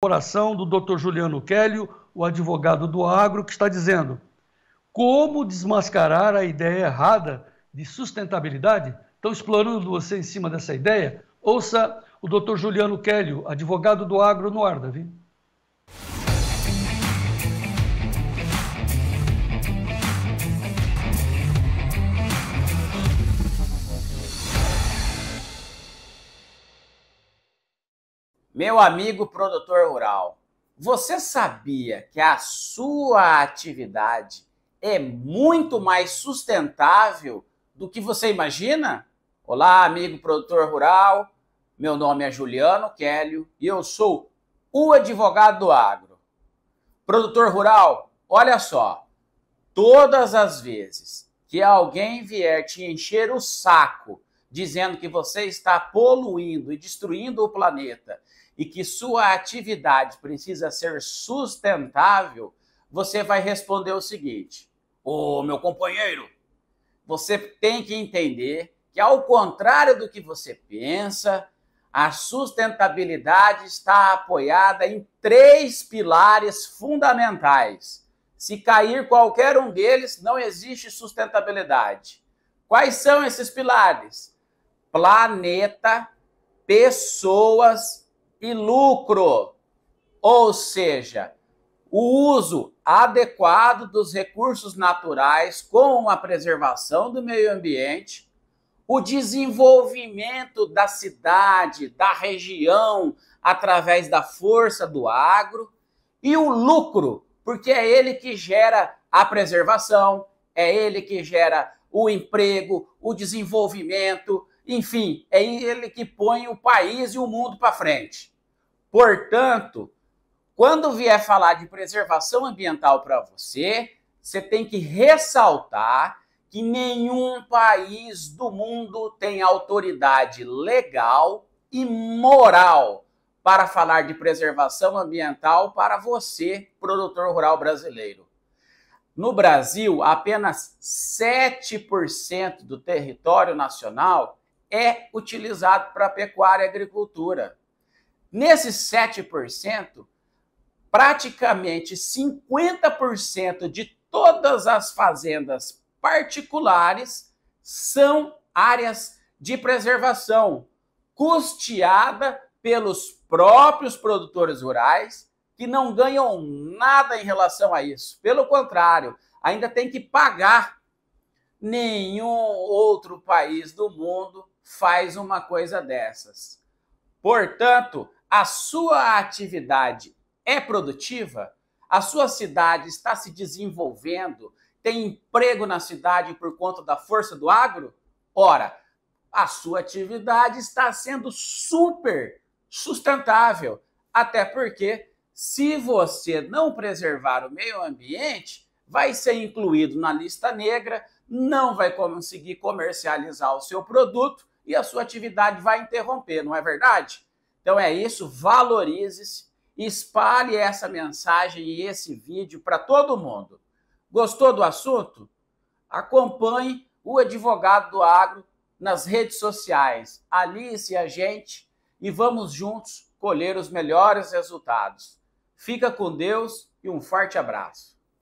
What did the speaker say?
colaboração do Dr. Juliano Kélio, o advogado do agro, que está dizendo como desmascarar a ideia errada de sustentabilidade. Estão explorando você em cima dessa ideia? Ouça o Dr. Juliano Kélio, advogado do agro no Ardavi. Meu amigo produtor rural, você sabia que a sua atividade é muito mais sustentável do que você imagina? Olá, amigo produtor rural. Meu nome é Juliano Kelly e eu sou o advogado do agro. Produtor rural, olha só. Todas as vezes que alguém vier te encher o saco dizendo que você está poluindo e destruindo o planeta e que sua atividade precisa ser sustentável, você vai responder o seguinte: Ô oh, meu companheiro, você tem que entender que, ao contrário do que você pensa, a sustentabilidade está apoiada em três pilares fundamentais. Se cair qualquer um deles, não existe sustentabilidade. Quais são esses pilares? planeta, pessoas e lucro. Ou seja, o uso adequado dos recursos naturais com a preservação do meio ambiente, o desenvolvimento da cidade, da região, através da força do agro, e o lucro, porque é ele que gera a preservação, é ele que gera o emprego, o desenvolvimento, enfim, é ele que põe o país e o mundo para frente. Portanto, quando vier falar de preservação ambiental para você, você tem que ressaltar que nenhum país do mundo tem autoridade legal e moral para falar de preservação ambiental para você, produtor rural brasileiro. No Brasil, apenas 7% do território nacional é utilizado para pecuária e agricultura. Nesses 7%, praticamente 50% de todas as fazendas particulares são áreas de preservação, custeada pelos próprios produtores rurais, que não ganham nada em relação a isso. Pelo contrário, ainda tem que pagar. Nenhum outro país do mundo faz uma coisa dessas. Portanto, a sua atividade é produtiva? A sua cidade está se desenvolvendo? Tem emprego na cidade por conta da força do agro? Ora, a sua atividade está sendo super sustentável. Até porque, se você não preservar o meio ambiente, vai ser incluído na lista negra, não vai conseguir comercializar o seu produto e a sua atividade vai interromper, não é verdade? Então é isso, valorize-se, espalhe essa mensagem e esse vídeo para todo mundo. Gostou do assunto? Acompanhe o advogado do agro nas redes sociais. Alice e a gente e vamos juntos colher os melhores resultados. Fica com Deus e um forte abraço.